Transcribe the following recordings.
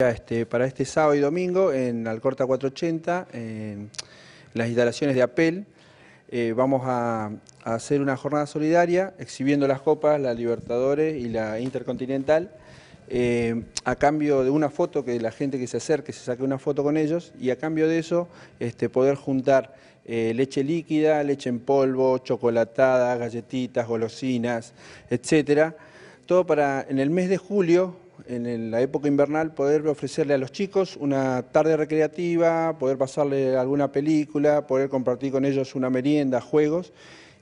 Este, para este sábado y domingo en Alcorta 480, en las instalaciones de Apel, eh, vamos a, hacer una jornada solidaria exhibiendo las copas, la Libertadores y la Intercontinental, eh, a cambio de una foto, que la gente que se acerque se saque una foto con ellos, y a cambio de eso este, poder juntar eh, leche líquida, leche en polvo, chocolatada, galletitas, golosinas, etcétera. Todo para en el mes de julio en la época invernal, poder ofrecerle a los chicos una tarde recreativa, poder pasarle alguna película, poder compartir con ellos una merienda, juegos,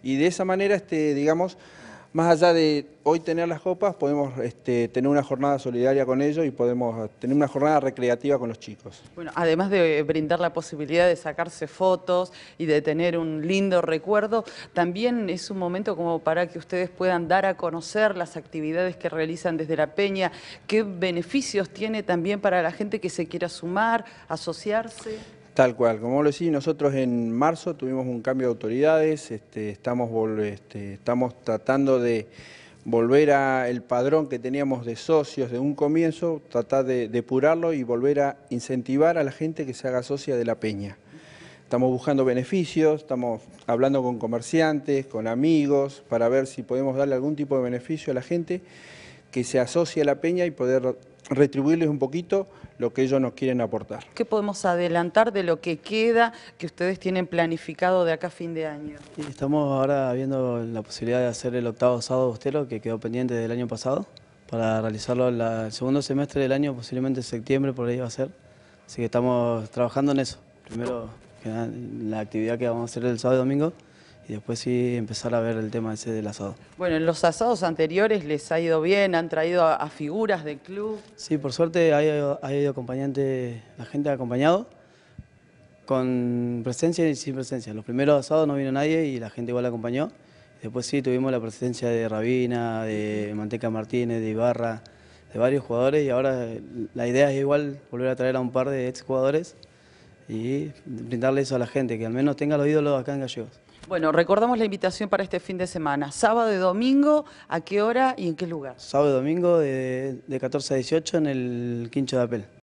y de esa manera, este, digamos, más allá de hoy tener las copas, podemos este, tener una jornada solidaria con ellos y podemos eh, tener una jornada recreativa con los chicos. Bueno, además de eh, brindar la posibilidad de sacarse fotos y de tener un lindo recuerdo, también es un momento como para que ustedes puedan dar a conocer las actividades que realizan desde la peña, qué beneficios tiene también para la gente que se quiera sumar, asociarse. Tal cual, como lo decís, nosotros en marzo tuvimos un cambio de autoridades, este, estamos, este, estamos tratando de volver a el padrón que teníamos de socios de un comienzo, tratar de depurarlo y volver a incentivar a la gente que se haga socia de la peña. Estamos buscando beneficios, estamos hablando con comerciantes, con amigos, para ver si podemos darle algún tipo de beneficio a la gente que se asocie a la peña y poder retribuirles un poquito lo que ellos nos quieren aportar. ¿Qué podemos adelantar de lo que queda que ustedes tienen planificado de acá a fin de año? Estamos ahora viendo la posibilidad de hacer el octavo sábado austero que quedó pendiente del año pasado para realizarlo el segundo semestre del año, posiblemente septiembre por ahí va a ser. Así que estamos trabajando en eso. Primero la actividad que vamos a hacer el sábado y domingo y después sí empezar a ver el tema ese del asado. Bueno, en los asados anteriores les ha ido bien, han traído a, figuras del club. Sí, por suerte ha ido, ha acompañante, la gente ha acompañado, con presencia y sin presencia. Los primeros asados no vino nadie y la gente igual acompañó. Después sí tuvimos la presencia de Rabina, de Manteca Martínez, de Ibarra, de varios jugadores y ahora la idea es igual volver a traer a un par de ex-jugadores y brindarle eso a la gente, que al menos tenga los ídolos acá en Gallegos. Bueno, recordamos la invitación para este fin de semana. Sábado y domingo, ¿a qué hora y en qué lugar? Sábado y domingo de, de 14 a 18 en el Quincho de Apel.